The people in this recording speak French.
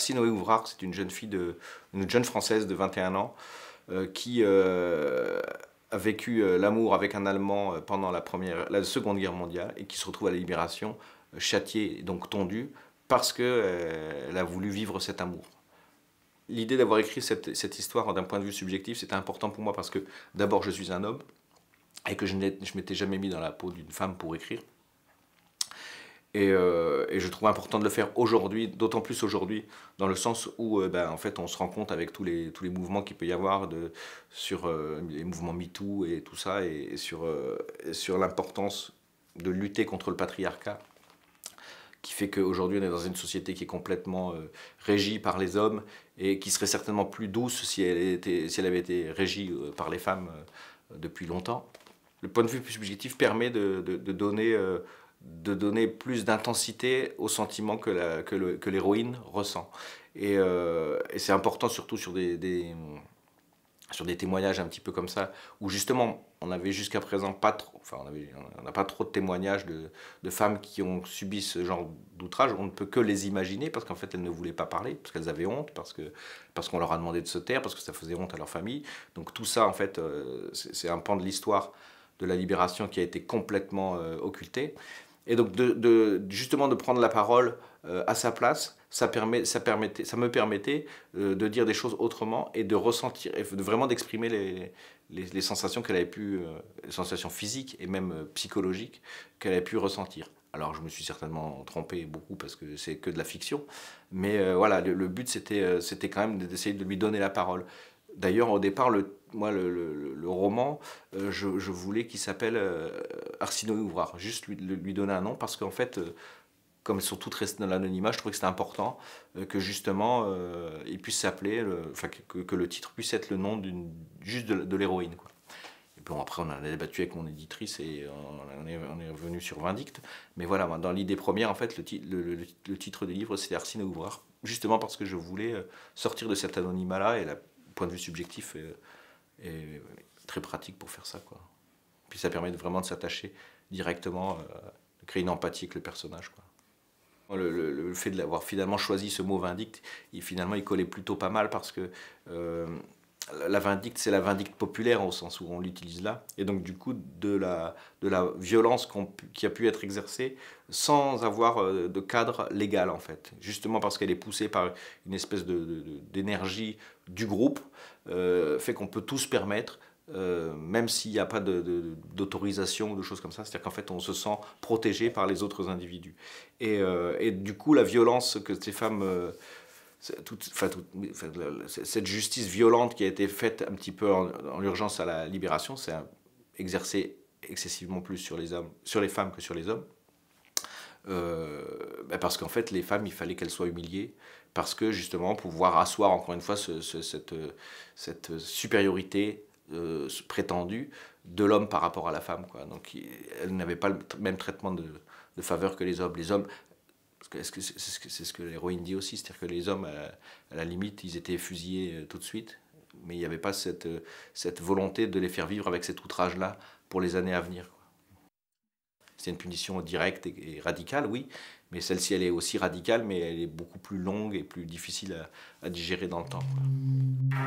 c'est une jeune fille, de, une jeune française de 21 ans, euh, qui euh, a vécu euh, l'amour avec un Allemand pendant la, première, la Seconde Guerre mondiale et qui se retrouve à la Libération, châtiée, donc tondue, parce qu'elle a voulu vivre cet amour. L'idée d'avoir écrit cette, cette histoire d'un point de vue subjectif, c'était important pour moi parce que d'abord je suis un homme et que je ne m'étais jamais mis dans la peau d'une femme pour écrire. Euh, et, je trouve important de le faire aujourd'hui, d'autant plus aujourd'hui, dans le sens où euh, ben, en fait, on se rend compte avec tous les, tous les mouvements qu'il peut y avoir de, sur euh, les mouvements MeToo et tout ça, et, sur, sur l'importance de lutter contre le patriarcat, qui fait qu'aujourd'hui on est dans une société qui est complètement régie par les hommes et qui serait certainement plus douce si elle, était, si elle avait été régie par les femmes depuis longtemps. Le point de vue plus subjectif permet de, de, de donner de donner plus d'intensité au sentiment que l'héroïne que que ressent. Et, euh, et c'est important surtout sur des, des, sur des témoignages un petit peu comme ça, où justement on avait jusqu'à présent pas trop, enfin on n'a pas trop de témoignages de, de, femmes qui ont subi ce genre d'outrage. On ne peut que les imaginer parce qu'en fait elles ne voulaient pas parler, parce qu'elles avaient honte, parce que parce qu'on leur a demandé de se taire, parce que ça faisait honte à leur famille. Donc tout ça en fait euh, c'est un pan de l'histoire de la libération qui a été complètement euh, occulté. Et donc, de, justement, de prendre la parole euh, à sa place, ça, permet, ça, permettait, ça me permettait euh, de dire des choses autrement et de ressentir, et vraiment d'exprimer les, sensations qu'elle avait pu, euh, sensations physiques et même psychologiques qu'elle avait pu ressentir. Alors, je me suis certainement trompé beaucoup parce que c'est que de la fiction, mais voilà, le, but, c'était c'était quand même d'essayer de lui donner la parole. D'ailleurs, au départ, le, moi, le, roman, je, voulais qu'il s'appelle Arsinoe Ouvrard, juste lui, lui, donner un nom parce qu'en fait, euh, comme ils sont toutes restés dans l'anonymat, je trouvais que c'était important euh, que justement euh, il puisse s'appeler, enfin que, que, le titre puisse être le nom juste de, l'héroïne. Et bon, après, on a débattu avec mon éditrice et on, est, revenu sur Vindicte. Mais voilà, dans l'idée première, en fait, le, le, titre du livre, c'est Arsinoe Ouvrard, justement parce que je voulais sortir de cet anonymat-là et le point de vue subjectif est, est très pratique pour faire ça. quoi. Puis ça permet de vraiment de s'attacher directement, euh, de créer une empathie avec le personnage. Quoi. Le, fait de l'avoir finalement choisi ce mot vindicte, il, finalement, il collait plutôt pas mal parce que euh, la vindicte, c'est la vindicte populaire au sens où on l'utilise là. Et donc, du coup, de la, de la violence qui a pu être exercée sans avoir euh, de cadre légal, en fait. Justement parce qu'elle est poussée par une espèce d'énergie de, d'énergie du groupe, fait qu'on peut tous permettre euh, même s'il n'y a pas d'autorisation ou de choses comme ça. C'est-à-dire qu'en fait, on se sent protégé par les autres individus. Et, euh, du coup, la violence que ces femmes... Euh, cette justice violente qui a été faite un petit peu en, urgence à la libération, c'est exercé excessivement plus sur les, hommes, sur les femmes que sur les hommes. Ben parce qu'en fait, les femmes, il fallait qu'elles soient humiliées, parce que justement, pouvoir asseoir encore une fois cette supériorité prétendue, prétendu de l'homme par rapport à la femme. Quoi. Donc elle n'avait pas le même traitement de, faveur que les hommes. Les hommes, c'est -ce, que l'héroïne dit aussi, c'est-à-dire que les hommes, à, la limite, ils étaient fusillés euh, tout de suite, mais il n'y avait pas euh, cette, volonté de les faire vivre avec cet outrage-là pour les années à venir. C'est une punition directe et, radicale, oui, mais celle-ci, elle est aussi radicale, mais elle est beaucoup plus longue et plus difficile à, digérer dans le temps.